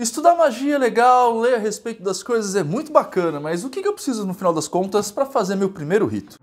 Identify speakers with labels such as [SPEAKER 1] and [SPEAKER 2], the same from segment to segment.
[SPEAKER 1] Estudar magia é legal, ler a respeito das coisas é muito bacana, mas o que eu preciso no final das contas para fazer meu primeiro rito?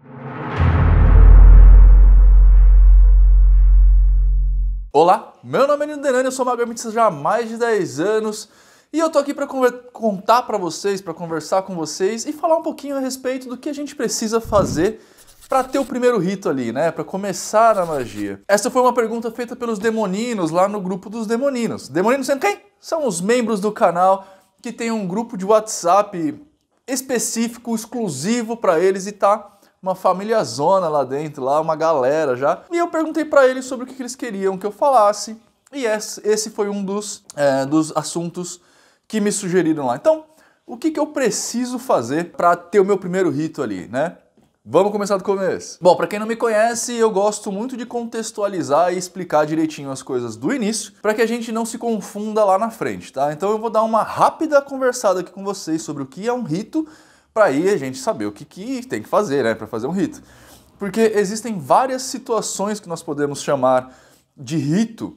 [SPEAKER 1] Olá, meu nome é Nino Denani, eu sou mago já há mais de 10 anos e eu tô aqui para contar para vocês, para conversar com vocês e falar um pouquinho a respeito do que a gente precisa fazer para ter o primeiro rito ali, né? Para começar a magia. Essa foi uma pergunta feita pelos demoninos lá no grupo dos demoninos. Demoninos são quem? São os membros do canal que tem um grupo de WhatsApp específico, exclusivo para eles e tá uma família zona lá dentro, lá uma galera já. E eu perguntei para eles sobre o que eles queriam que eu falasse. E esse foi um dos, é, dos assuntos que me sugeriram lá. Então, o que, que eu preciso fazer para ter o meu primeiro rito ali, né? Vamos começar do começo. Bom, para quem não me conhece, eu gosto muito de contextualizar e explicar direitinho as coisas do início, para que a gente não se confunda lá na frente, tá? Então eu vou dar uma rápida conversada aqui com vocês sobre o que é um rito, para aí a gente saber o que, que tem que fazer, né, para fazer um rito. Porque existem várias situações que nós podemos chamar de rito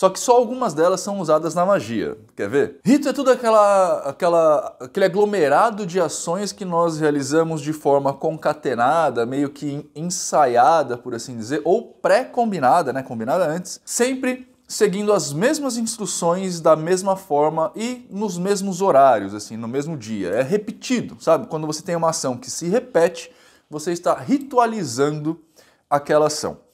[SPEAKER 1] só que só algumas delas são usadas na magia. Quer ver? Rito é tudo aquela, aquela, aquele aglomerado de ações que nós realizamos de forma concatenada, meio que ensaiada, por assim dizer, ou pré-combinada, né? Combinada antes, sempre seguindo as mesmas instruções da mesma forma e nos mesmos horários, assim, no mesmo dia. É repetido, sabe? Quando você tem uma ação que se repete, você está ritualizando aquela ação.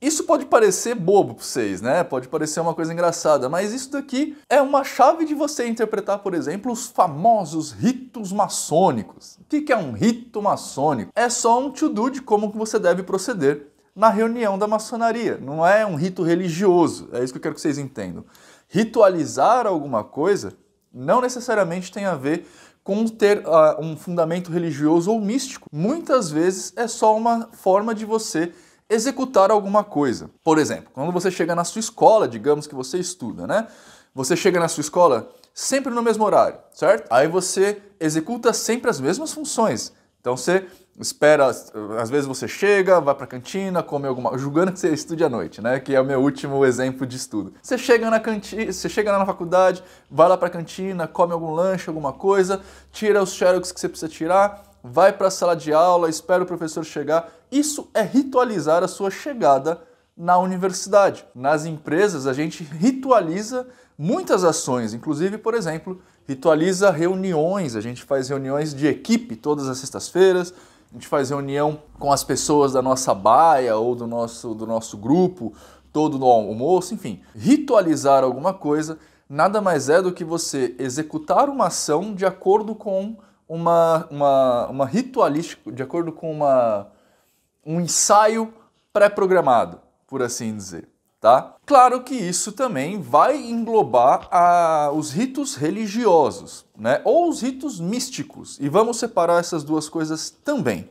[SPEAKER 1] Isso pode parecer bobo para vocês, né? Pode parecer uma coisa engraçada, mas isso daqui é uma chave de você interpretar, por exemplo, os famosos ritos maçônicos. O que é um rito maçônico? É só um to-do de como você deve proceder na reunião da maçonaria. Não é um rito religioso, é isso que eu quero que vocês entendam. Ritualizar alguma coisa não necessariamente tem a ver com ter uh, um fundamento religioso ou místico. Muitas vezes é só uma forma de você executar alguma coisa. Por exemplo, quando você chega na sua escola, digamos que você estuda, né? Você chega na sua escola sempre no mesmo horário, certo? Aí você executa sempre as mesmas funções. Então você espera, às vezes você chega, vai para a cantina, come alguma, julgando que você estude à noite, né? Que é o meu último exemplo de estudo. Você chega na cantina, você chega lá na faculdade, vai lá para a cantina, come algum lanche, alguma coisa, tira os xerox que você precisa tirar, vai para a sala de aula, espera o professor chegar, isso é ritualizar a sua chegada na universidade. Nas empresas, a gente ritualiza muitas ações, inclusive, por exemplo, ritualiza reuniões. A gente faz reuniões de equipe todas as sextas-feiras, a gente faz reunião com as pessoas da nossa baia ou do nosso, do nosso grupo, todo no almoço, enfim. Ritualizar alguma coisa nada mais é do que você executar uma ação de acordo com uma, uma, uma ritualística, de acordo com uma um ensaio pré-programado, por assim dizer. Tá? Claro que isso também vai englobar a, ah, os ritos religiosos, né? ou os ritos místicos, e vamos separar essas duas coisas também.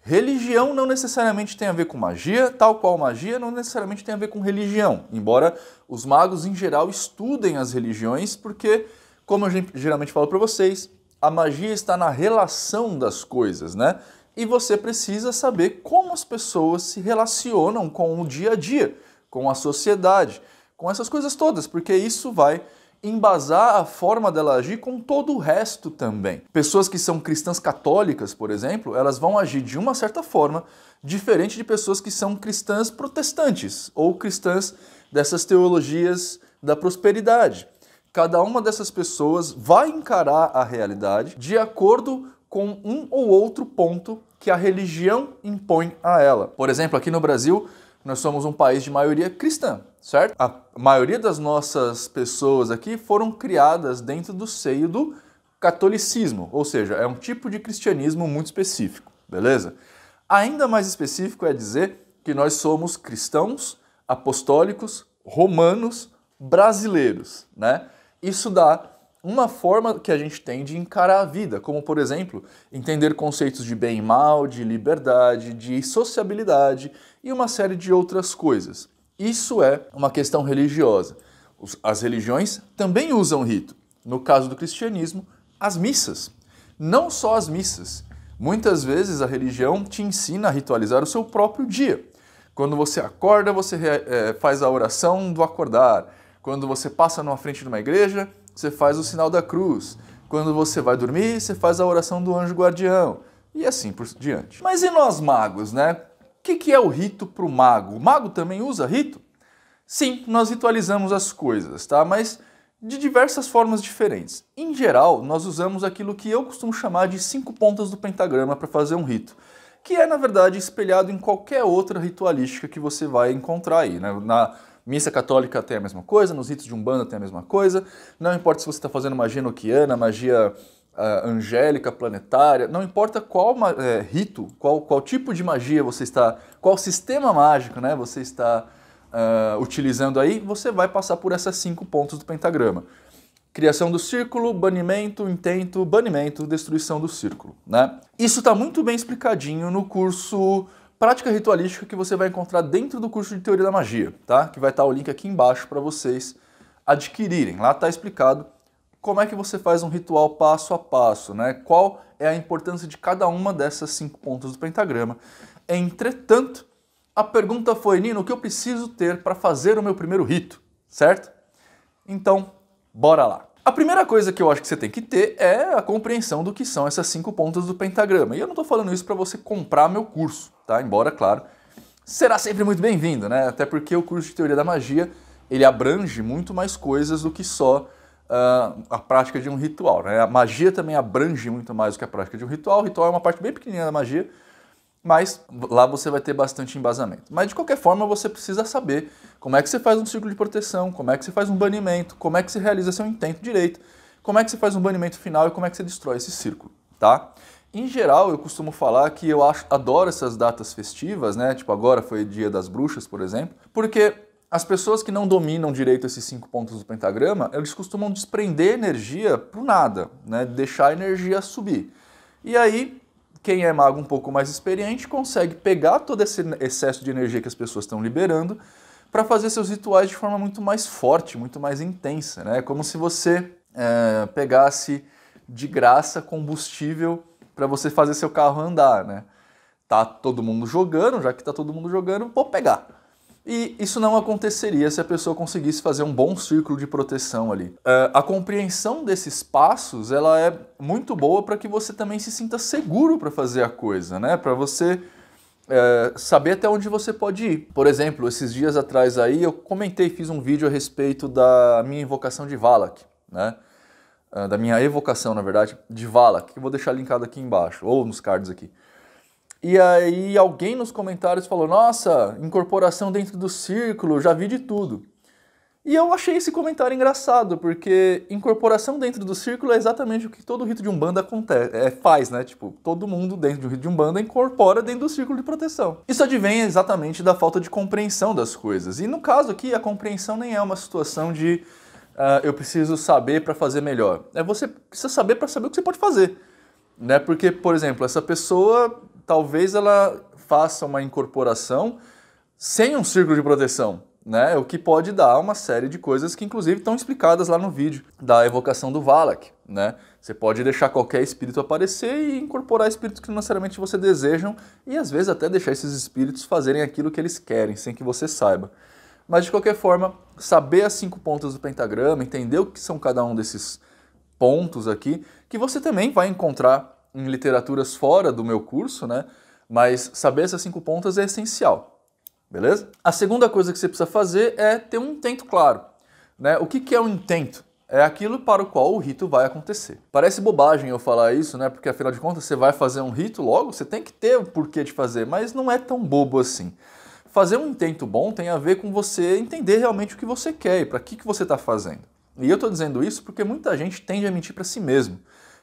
[SPEAKER 1] Religião não necessariamente tem a ver com magia, tal qual magia não necessariamente tem a ver com religião, embora os magos em geral estudem as religiões, porque, como eu geralmente falo para vocês, a magia está na relação das coisas, né? e você precisa saber como as pessoas se relacionam com o dia a dia, com a sociedade, com essas coisas todas, porque isso vai embasar a forma dela agir com todo o resto também. Pessoas que são cristãs católicas, por exemplo, elas vão agir de uma certa forma, diferente de pessoas que são cristãs protestantes ou cristãs dessas teologias da prosperidade. Cada uma dessas pessoas vai encarar a realidade de acordo com um ou outro ponto que a religião impõe a ela. Por exemplo, aqui no Brasil, nós somos um país de maioria cristã, certo? A maioria das nossas pessoas aqui foram criadas dentro do seio do catolicismo, ou seja, é um tipo de cristianismo muito específico, beleza? Ainda mais específico é dizer que nós somos cristãos, apostólicos, romanos, brasileiros, né? Isso dá uma forma que a gente tem de encarar a vida, como por exemplo, entender conceitos de bem e mal, de liberdade, de sociabilidade e uma série de outras coisas. Isso é uma questão religiosa. As religiões também usam rito. No caso do cristianismo, as missas. Não só as missas. Muitas vezes a religião te ensina a ritualizar o seu próprio dia. Quando você acorda, você eh, faz a oração do acordar. Quando você passa na frente de uma igreja, você faz o sinal da cruz. Quando você vai dormir, você faz a oração do anjo guardião. E assim por diante. Mas e nós magos, né? O que, que é o rito para o mago? O mago também usa rito? Sim, nós ritualizamos as coisas, tá? Mas de diversas formas diferentes. Em geral, nós usamos aquilo que eu costumo chamar de cinco pontas do pentagrama para fazer um rito, que é na verdade espelhado em qualquer outra ritualística que você vai encontrar aí, né? na Missa católica tem a mesma coisa, nos ritos de Umbanda tem a mesma coisa. Não importa se você está fazendo magia noquiana, magia uh, angélica, planetária, não importa qual eh, rito, qual, qual tipo de magia você está, qual sistema mágico né, você está uh, utilizando aí, você vai passar por essas cinco pontos do pentagrama. Criação do círculo, banimento, intento, banimento, destruição do círculo. Né? Isso está muito bem explicadinho no curso prática ritualística que você vai encontrar dentro do curso de Teoria da Magia, tá? Que vai estar o link aqui embaixo para vocês adquirirem. Lá está explicado como é que você faz um ritual passo a passo, né? Qual é a importância de cada uma dessas cinco pontas do pentagrama. Entretanto, a pergunta foi, Nino, o que eu preciso ter para fazer o meu primeiro rito, certo? Então, bora lá. A primeira coisa que eu acho que você tem que ter é a compreensão do que são essas cinco pontas do pentagrama. E eu não estou falando isso para você comprar meu curso tá? Embora, claro, será sempre muito bem-vindo, né? Até porque o curso de Teoria da Magia, ele abrange muito mais coisas do que só uh, a prática de um ritual, né? A magia também abrange muito mais do que a prática de um ritual. O ritual é uma parte bem pequenininha da magia, mas lá você vai ter bastante embasamento. Mas de qualquer forma, você precisa saber como é que você faz um círculo de proteção, como é que você faz um banimento, como é que você realiza seu intento direito, como é que você faz um banimento final e como é que você destrói esse círculo, tá? Em geral, eu costumo falar que eu acho, adoro essas datas festivas, né? Tipo, agora foi Dia das Bruxas, por exemplo, porque as pessoas que não dominam direito esses cinco pontos do pentagrama, eles costumam desprender energia pro nada, né? Deixar a energia subir. E aí, quem é mago um pouco mais experiente consegue pegar todo esse excesso de energia que as pessoas estão liberando para fazer seus rituais de forma muito mais forte, muito mais intensa, né? É como se você é, pegasse de graça combustível para você fazer seu carro andar, né? Tá todo mundo jogando, já que tá todo mundo jogando, vou pegar. E isso não aconteceria se a pessoa conseguisse fazer um bom círculo de proteção ali. É, a compreensão desses passos ela é muito boa para que você também se sinta seguro para fazer a coisa, né? Para você é, saber até onde você pode ir. Por exemplo, esses dias atrás aí eu comentei, fiz um vídeo a respeito da minha invocação de Valak, né? Ah, da minha evocação, na verdade, de Vala, que eu vou deixar linkado aqui embaixo, ou nos cards aqui. E aí alguém nos comentários falou, nossa, incorporação dentro do círculo, já vi de tudo. E eu achei esse comentário engraçado, porque incorporação dentro do círculo é exatamente o que todo rito de Umbanda acontece, é, faz, né? Tipo, todo mundo dentro de um rito de Umbanda incorpora dentro do círculo de proteção. Isso advém exatamente da falta de compreensão das coisas. E no caso aqui, a compreensão nem é uma situação de uh, eu preciso saber para fazer melhor. É você precisa saber para saber o que você pode fazer. Né? Porque, por exemplo, essa pessoa talvez ela faça uma incorporação sem um círculo de proteção. Né? O que pode dar uma série de coisas que, inclusive, estão explicadas lá no vídeo da evocação do Valak, né? Você pode deixar qualquer espírito aparecer e incorporar espíritos que não necessariamente você desejam e, às vezes, até deixar esses espíritos fazerem aquilo que eles querem, sem que você saiba. Mas de qualquer forma, saber as cinco pontas do pentagrama, entender o que são cada um desses pontos aqui, que você também vai encontrar em literaturas fora do meu curso, né? Mas saber essas cinco pontas é essencial, beleza? A segunda coisa que você precisa fazer é ter um intento claro. Né? O que, que é um intento? É aquilo para o qual o rito vai acontecer. Parece bobagem eu falar isso, né? Porque afinal de contas você vai fazer um rito logo, você tem que ter o porquê de fazer, mas não é tão bobo assim fazer um intento bom tem a ver com você entender realmente o que você quer e para que, que você está fazendo. E eu estou dizendo isso porque muita gente tende a mentir para si mesmo.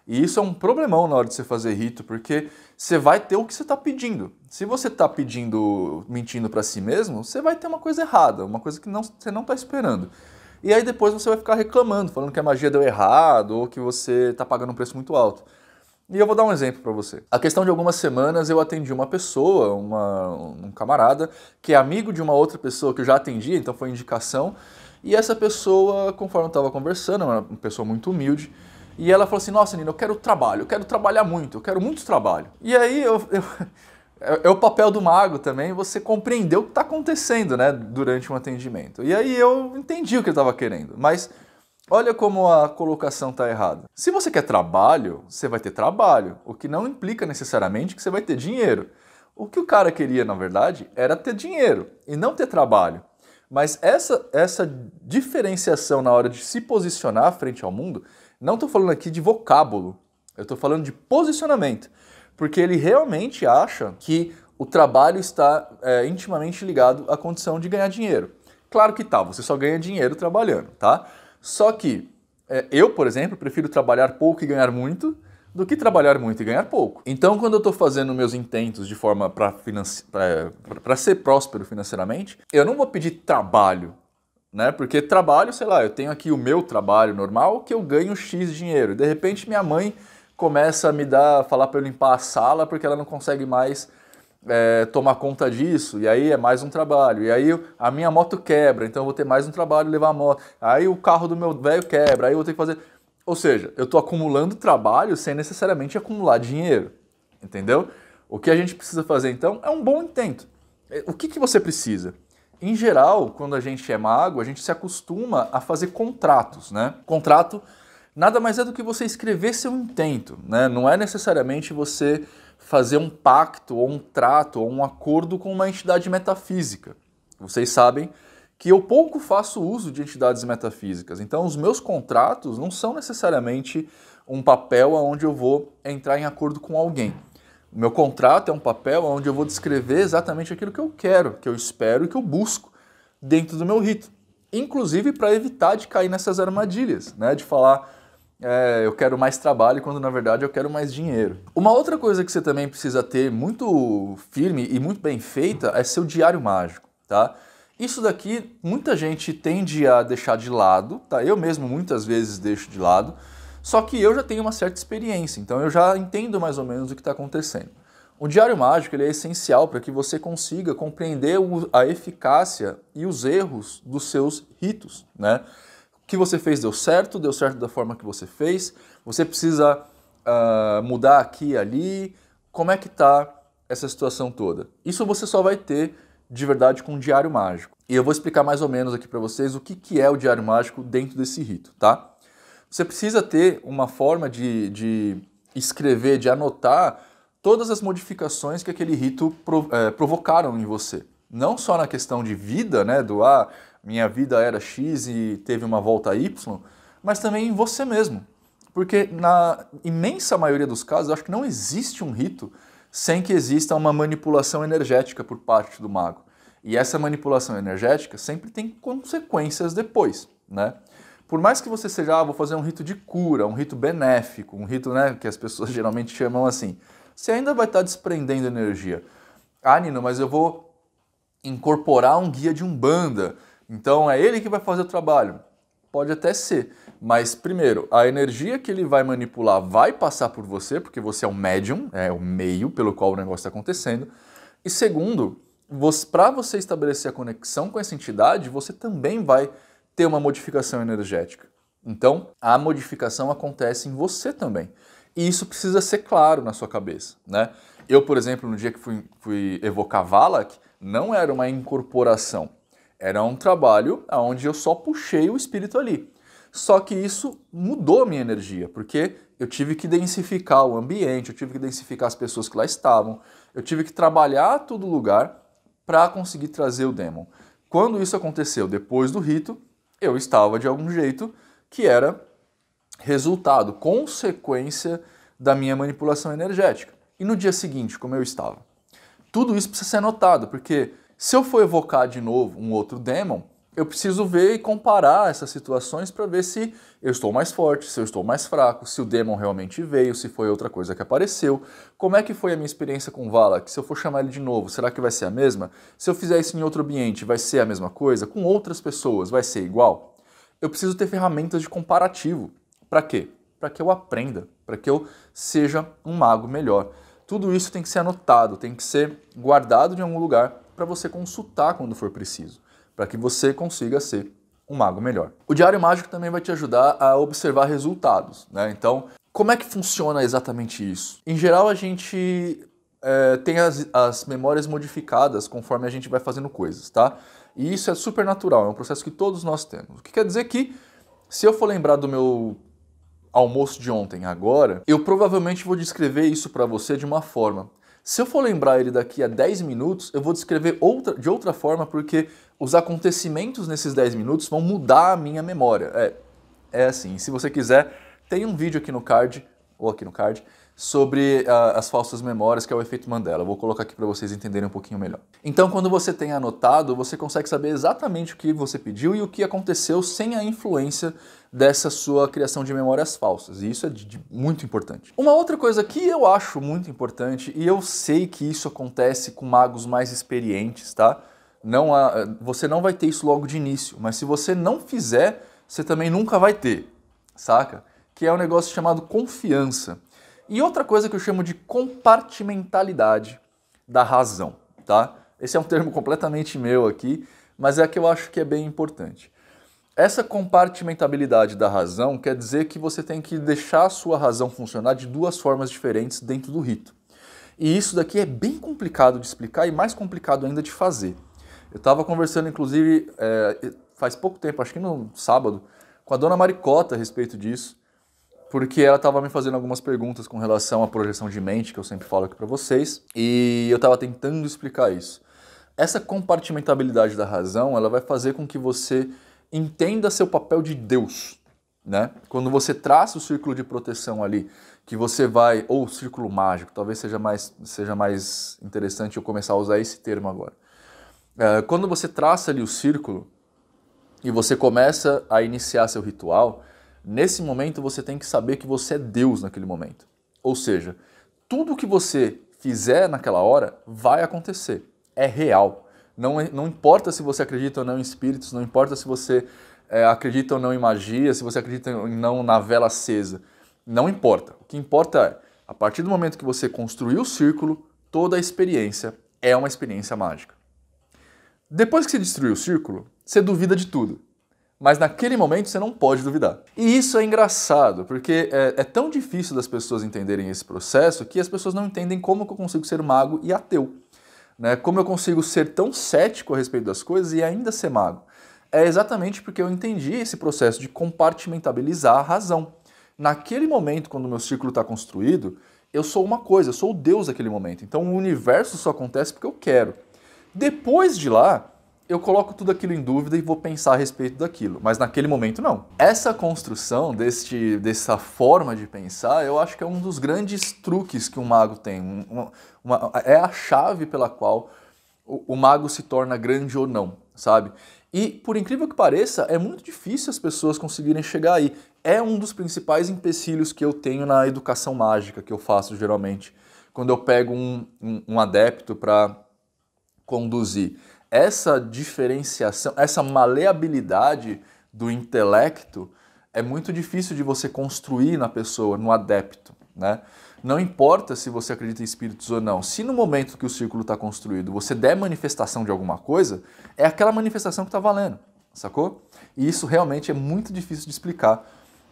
[SPEAKER 1] E isso é um problemão na hora de você fazer rito, porque você vai ter o que você está pedindo. Se você está pedindo, mentindo para si mesmo, você vai ter uma coisa errada, uma coisa que não, você não está esperando. E aí depois você vai ficar reclamando, falando que a magia deu errado ou que você está pagando um preço muito alto. E eu vou dar um exemplo para você. A questão de algumas semanas eu atendi uma pessoa, uma, um camarada, que é amigo de uma outra pessoa que eu já atendi, então foi indicação. E essa pessoa, conforme eu estava conversando, uma pessoa muito humilde, e ela falou assim: Nossa, Nina, eu quero trabalho, eu quero trabalhar muito, eu quero muito trabalho. E aí eu, eu é, o papel do mago também você compreender o que está acontecendo né, durante um atendimento. E aí eu entendi o que ele estava querendo, mas Olha como a colocação está errada. Se você quer trabalho, você vai ter trabalho, o que não implica necessariamente que você vai ter dinheiro. O que o cara queria, na verdade, era ter dinheiro e não ter trabalho. Mas essa, essa diferenciação na hora de se posicionar frente ao mundo, não estou falando aqui de vocábulo, eu estou falando de posicionamento. Porque ele realmente acha que o trabalho está é, intimamente ligado à condição de ganhar dinheiro. Claro que tá, você só ganha dinheiro trabalhando, tá? Só que é, eu, por exemplo, prefiro trabalhar pouco e ganhar muito do que trabalhar muito e ganhar pouco. Então, quando eu estou fazendo meus intentos de forma para ser próspero financeiramente, eu não vou pedir trabalho, né? Porque trabalho, sei lá, eu tenho aqui o meu trabalho normal que eu ganho X dinheiro. De repente, minha mãe começa a me dar, falar para eu limpar a sala porque ela não consegue mais é, tomar conta disso, e aí é mais um trabalho. E aí a minha moto quebra, então eu vou ter mais um trabalho levar a moto. Aí o carro do meu velho quebra, aí eu vou ter que fazer. Ou seja, eu estou acumulando trabalho sem necessariamente acumular dinheiro, entendeu? O que a gente precisa fazer então é um bom intento. É, o que, que você precisa? Em geral, quando a gente é mago, a gente se acostuma a fazer contratos, né? Contrato nada mais é do que você escrever seu intento, né? Não é necessariamente você fazer um pacto ou um trato ou um acordo com uma entidade metafísica. Vocês sabem que eu pouco faço uso de entidades metafísicas, então os meus contratos não são necessariamente um papel onde eu vou entrar em acordo com alguém. O meu contrato é um papel onde eu vou descrever exatamente aquilo que eu quero, que eu espero e que eu busco dentro do meu rito. Inclusive para evitar de cair nessas armadilhas, né? De falar, é, eu quero mais trabalho, quando na verdade eu quero mais dinheiro. Uma outra coisa que você também precisa ter muito firme e muito bem feita é seu diário mágico, tá? Isso daqui muita gente tende a deixar de lado, tá? Eu mesmo muitas vezes deixo de lado, só que eu já tenho uma certa experiência, então eu já entendo mais ou menos o que está acontecendo. O diário mágico ele é essencial para que você consiga compreender a eficácia e os erros dos seus ritos, né? que você fez deu certo, deu certo da forma que você fez, você precisa uh, mudar aqui e ali, como é que está essa situação toda. Isso você só vai ter de verdade com um diário mágico. E eu vou explicar mais ou menos aqui para vocês o que, que é o diário mágico dentro desse rito, tá? Você precisa ter uma forma de, de escrever, de anotar todas as modificações que aquele rito prov é, eh, provocaram em você. Não só na questão de vida, né, do ah, minha vida era X e teve uma volta Y, mas também em você mesmo. Porque na imensa maioria dos casos, eu acho que não existe um rito sem que exista uma manipulação energética por parte do mago. E essa manipulação energética sempre tem consequências depois, né? Por mais que você seja, ah, vou fazer um rito de cura, um rito benéfico, um rito né, que as pessoas geralmente chamam assim, você ainda vai estar desprendendo energia. Ah, Nino, mas eu vou incorporar um guia de umbanda, então é ele que vai fazer o trabalho. Pode até ser, mas primeiro, a energia que ele vai manipular vai passar por você, porque você é o médium, é o meio pelo qual o negócio está acontecendo. E segundo, para você estabelecer a conexão com essa entidade, você também vai ter uma modificação energética. Então, a modificação acontece em você também. E isso precisa ser claro na sua cabeça, né? Eu, por exemplo, no dia que fui, fui evocar Valak, não era uma incorporação era um trabalho onde eu só puxei o espírito ali. Só que isso mudou a minha energia, porque eu tive que densificar o ambiente, eu tive que densificar as pessoas que lá estavam, eu tive que trabalhar todo lugar para conseguir trazer o demon. Quando isso aconteceu depois do rito, eu estava de algum jeito que era resultado, consequência da minha manipulação energética. E no dia seguinte, como eu estava? Tudo isso precisa ser anotado, porque se eu for evocar de novo um outro demon, eu preciso ver e comparar essas situações para ver se eu estou mais forte, se eu estou mais fraco, se o demon realmente veio, se foi outra coisa que apareceu. Como é que foi a minha experiência com o Valak? Se eu for chamar ele de novo, será que vai ser a mesma? Se eu fizer isso em outro ambiente, vai ser a mesma coisa? Com outras pessoas, vai ser igual? Eu preciso ter ferramentas de comparativo. Para quê? Para que eu aprenda, para que eu seja um mago melhor. Tudo isso tem que ser anotado, tem que ser guardado em algum lugar para você consultar quando for preciso, para que você consiga ser um mago melhor. O diário mágico também vai te ajudar a observar resultados, né? Então, como é que funciona exatamente isso? Em geral, a gente é, tem as, as memórias modificadas conforme a gente vai fazendo coisas, tá? E isso é super natural, é um processo que todos nós temos. O que quer dizer que, se eu for lembrar do meu almoço de ontem agora, eu provavelmente vou descrever isso para você de uma forma se eu for lembrar ele daqui a 10 minutos, eu vou descrever outra, de outra forma, porque os acontecimentos nesses 10 minutos vão mudar a minha memória. É, é assim, se você quiser, tem um vídeo aqui no card, ou aqui no card, sobre ah, as falsas memórias, que é o efeito Mandela. vou colocar aqui para vocês entenderem um pouquinho melhor. Então, quando você tem anotado, você consegue saber exatamente o que você pediu e o que aconteceu sem a influência dessa sua criação de memórias falsas. E isso é de, de, muito importante. Uma outra coisa que eu acho muito importante, e eu sei que isso acontece com magos mais experientes, tá? Não há, você não vai ter isso logo de início, mas se você não fizer, você também nunca vai ter, saca? Que é um negócio chamado confiança. E outra coisa que eu chamo de compartimentalidade da razão, tá? Esse é um termo completamente meu aqui, mas é que eu acho que é bem importante. Essa compartimentabilidade da razão quer dizer que você tem que deixar a sua razão funcionar de duas formas diferentes dentro do rito. E isso daqui é bem complicado de explicar e mais complicado ainda de fazer. Eu estava conversando, inclusive, é, faz pouco tempo, acho que no sábado, com a dona Maricota a respeito disso porque ela estava me fazendo algumas perguntas com relação à projeção de mente, que eu sempre falo aqui para vocês, e eu estava tentando explicar isso. Essa compartimentabilidade da razão, ela vai fazer com que você entenda seu papel de Deus, né? Quando você traça o círculo de proteção ali, que você vai ou o círculo mágico, talvez seja mais seja mais interessante eu começar a usar esse termo agora. É, quando você traça ali o círculo e você começa a iniciar seu ritual, Nesse momento você tem que saber que você é Deus naquele momento. Ou seja, tudo que você fizer naquela hora vai acontecer. É real. Não, é, não importa se você acredita ou não em espíritos, não importa se você é, acredita ou não em magia, se você acredita ou não na vela acesa. Não importa. O que importa é, a partir do momento que você construiu o círculo, toda a experiência é uma experiência mágica. Depois que você destruiu o círculo, você duvida de tudo mas naquele momento você não pode duvidar. E isso é engraçado, porque é, é, tão difícil das pessoas entenderem esse processo que as pessoas não entendem como eu consigo ser mago e ateu. Né? Como eu consigo ser tão cético a respeito das coisas e ainda ser mago. É exatamente porque eu entendi esse processo de compartimentabilizar a razão. Naquele momento, quando o meu círculo está construído, eu sou uma coisa, eu sou o Deus daquele momento. Então o universo só acontece porque eu quero. Depois de lá, eu coloco tudo aquilo em dúvida e vou pensar a respeito daquilo. Mas naquele momento, não. Essa construção deste, dessa forma de pensar, eu acho que é um dos grandes truques que um mago tem. Uma, uma, é a chave pela qual o, o mago se torna grande ou não, sabe? E, por incrível que pareça, é muito difícil as pessoas conseguirem chegar aí. É um dos principais empecilhos que eu tenho na educação mágica que eu faço geralmente. Quando eu pego um, um, um adepto para conduzir essa diferenciação, essa maleabilidade do intelecto é muito difícil de você construir na pessoa, no adepto, né? Não importa se você acredita em espíritos ou não, se no momento que o círculo está construído você der manifestação de alguma coisa, é aquela manifestação que está valendo, sacou? E isso realmente é muito difícil de explicar,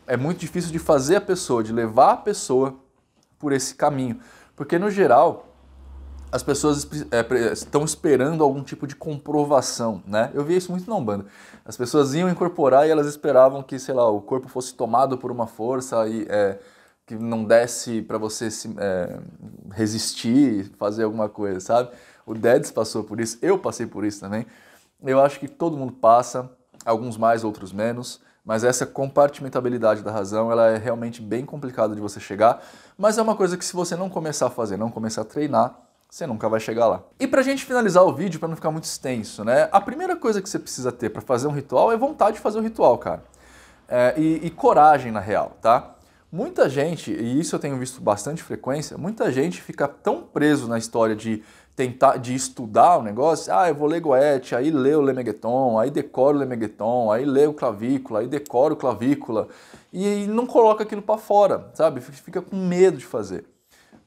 [SPEAKER 1] é muito difícil de fazer a pessoa, de levar a pessoa por esse caminho, porque no geral as pessoas é, estão esperando algum tipo de comprovação, né? Eu via isso muito na Umbanda. As pessoas iam incorporar e elas esperavam que, sei lá, o corpo fosse tomado por uma força e é, que não desse para você se, é, resistir, fazer alguma coisa, sabe? O Dedes passou por isso, eu passei por isso também. Eu acho que todo mundo passa, alguns mais, outros menos mas essa compartimentabilidade da razão ela é realmente bem complicada de você chegar, mas é uma coisa que se você não começar a fazer, não começar a treinar, você nunca vai chegar lá. E pra gente finalizar o vídeo, para não ficar muito extenso, né? A primeira coisa que você precisa ter para fazer um ritual é vontade de fazer o um ritual, cara. É, e, e coragem, na real, tá? Muita gente, e isso eu tenho visto bastante frequência, muita gente fica tão preso na história de tentar de estudar o negócio, ah, eu vou ler Goethe, aí leio o Lemegueton, aí decoro o Lemegueton, aí leio Clavícula, aí decoro Clavícula, e não coloca aquilo para fora, sabe? Fica com medo de fazer.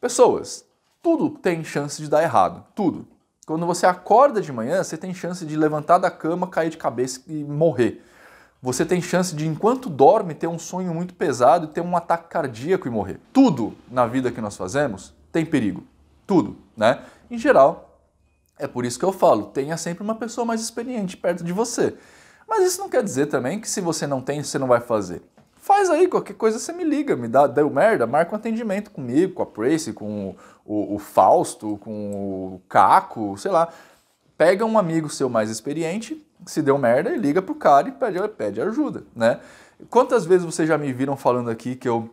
[SPEAKER 1] Pessoas, tudo tem chance de dar errado, tudo. Quando você acorda de manhã, você tem chance de levantar da cama, cair de cabeça e morrer. Você tem chance de, enquanto dorme, ter um sonho muito pesado e ter um ataque cardíaco e morrer. Tudo na vida que nós fazemos tem perigo. Tudo, né? Em geral, é por isso que eu falo, tenha sempre uma pessoa mais experiente perto de você. Mas isso não quer dizer também que se você não tem, você não vai fazer faz aí, qualquer coisa você me liga, me dá, deu merda, marca um atendimento comigo, com a Tracy, com o, o, Fausto, com o Caco, sei lá. Pega um amigo seu mais experiente, se deu merda, e liga pro cara e pede, pede ajuda, né? Quantas vezes vocês já me viram falando aqui que eu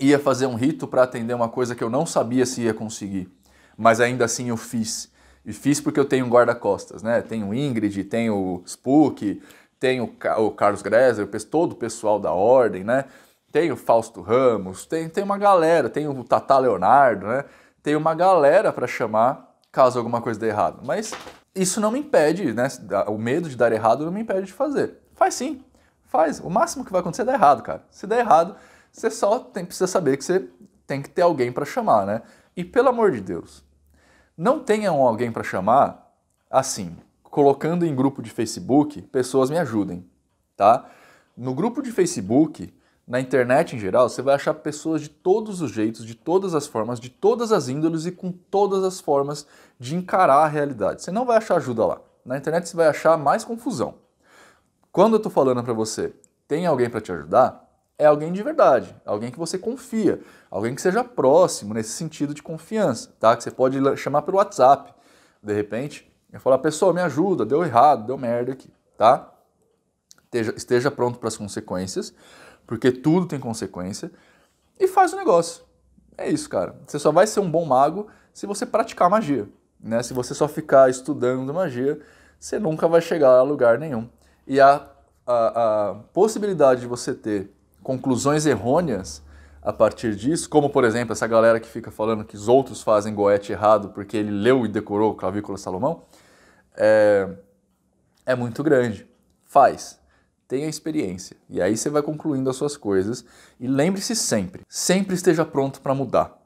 [SPEAKER 1] ia fazer um rito para atender uma coisa que eu não sabia se ia conseguir, mas ainda assim eu fiz. E fiz porque eu tenho guarda-costas, né? Tenho Ingrid, tenho Spook, tem o, o Carlos Grezer, todo o pessoal da Ordem, né? Tem o Fausto Ramos, tem, tem uma galera, tem o Tata Leonardo, né? Tem uma galera para chamar caso alguma coisa dê errado. Mas isso não me impede, né? O medo de dar errado não me impede de fazer. Faz sim, faz. O máximo que vai acontecer é dar errado, cara. Se der errado, você só tem, precisa saber que você tem que ter alguém para chamar, né? E pelo amor de Deus, não tenha um alguém para chamar assim colocando em grupo de Facebook, pessoas me ajudem, tá? No grupo de Facebook, na internet em geral, você vai achar pessoas de todos os jeitos, de todas as formas, de todas as índoles e com todas as formas de encarar a realidade. Você não vai achar ajuda lá. Na internet você vai achar mais confusão. Quando eu estou falando para você, tem alguém para te ajudar? É alguém de verdade, alguém que você confia, alguém que seja próximo nesse sentido de confiança, tá? Que você pode chamar pelo WhatsApp, de repente, falar, ah, pessoal, me ajuda, deu errado, deu merda aqui, tá? Esteja, esteja pronto para as consequências, porque tudo tem consequência, e faz o negócio. É isso, cara. Você só vai ser um bom mago se você praticar magia, né? Se você só ficar estudando magia, você nunca vai chegar a lugar nenhum. E a, a, a possibilidade de você ter conclusões errôneas a partir disso, como por exemplo essa galera que fica falando que os outros fazem goethe errado porque ele leu e decorou o Clavícula Salomão, é, é muito grande. Faz, tenha experiência. E aí você vai concluindo as suas coisas. E lembre-se sempre: sempre esteja pronto para mudar.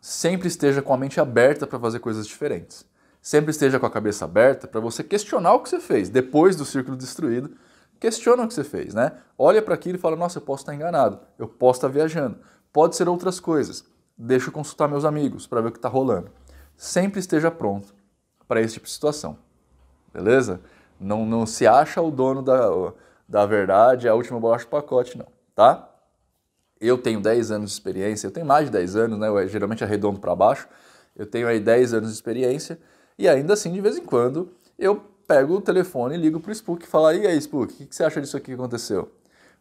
[SPEAKER 1] Sempre esteja com a mente aberta para fazer coisas diferentes. Sempre esteja com a cabeça aberta para você questionar o que você fez depois do círculo destruído questiona o que você fez, né? Olha para aquilo e fala: nossa, eu posso estar enganado, eu posso estar viajando, pode ser outras coisas. Deixa eu consultar meus amigos para ver o que está rolando. Sempre esteja pronto para esse tipo de situação, beleza? Não, não se acha o dono da, da verdade, a última bolacha do pacote, não, tá? Eu tenho 10 anos de experiência, eu tenho mais de 10 anos, né? Eu é, geralmente arredondo para baixo. Eu tenho aí 10 anos de experiência e ainda assim, de vez em quando, eu pego o telefone e ligo para o Spook e falo, e aí Spook, o que, que você acha disso aqui que aconteceu?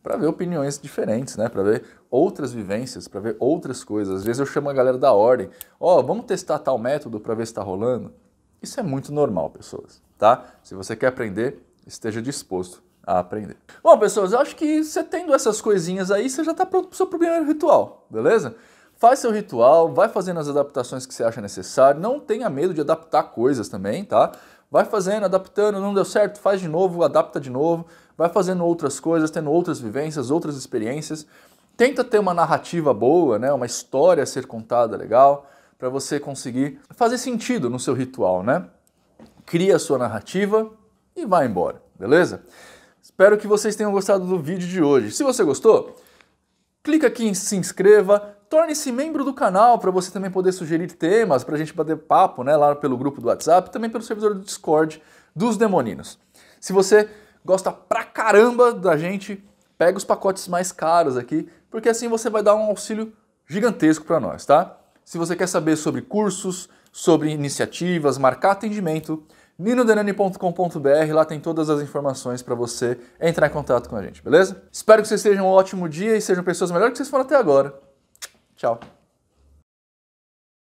[SPEAKER 1] Para ver opiniões diferentes, né? Para ver outras vivências, para ver outras coisas. Às vezes eu chamo a galera da ordem, ó, oh, vamos testar tal método para ver se está rolando. Isso é muito normal, pessoas, tá? Se você quer aprender, esteja disposto a aprender. Bom, pessoas, eu acho que você tendo essas coisinhas aí, você já está pronto para o seu primeiro ritual, beleza? Faz seu ritual, vai fazendo as adaptações que você acha necessário, não tenha medo de adaptar coisas também, tá? Vai fazendo, adaptando, não deu certo, faz de novo, adapta de novo, vai fazendo outras coisas, tendo outras vivências, outras experiências. Tenta ter uma narrativa boa, né? uma história a ser contada legal, para você conseguir fazer sentido no seu ritual, né? Cria a sua narrativa e vai embora, beleza? Espero que vocês tenham gostado do vídeo de hoje. Se você gostou, clica aqui em se inscreva, Torne-se membro do canal para você também poder sugerir temas, para a gente bater papo né, lá pelo grupo do WhatsApp, também pelo servidor do Discord dos Demoninos. Se você gosta pra caramba da gente, pega os pacotes mais caros aqui, porque assim você vai dar um auxílio gigantesco para nós, tá? Se você quer saber sobre cursos, sobre iniciativas, marcar atendimento, ninodenani.com.br, lá tem todas as informações para você entrar em contato com a gente, beleza? Espero que vocês tenham um ótimo dia e sejam pessoas melhores que vocês foram até agora. Tchau.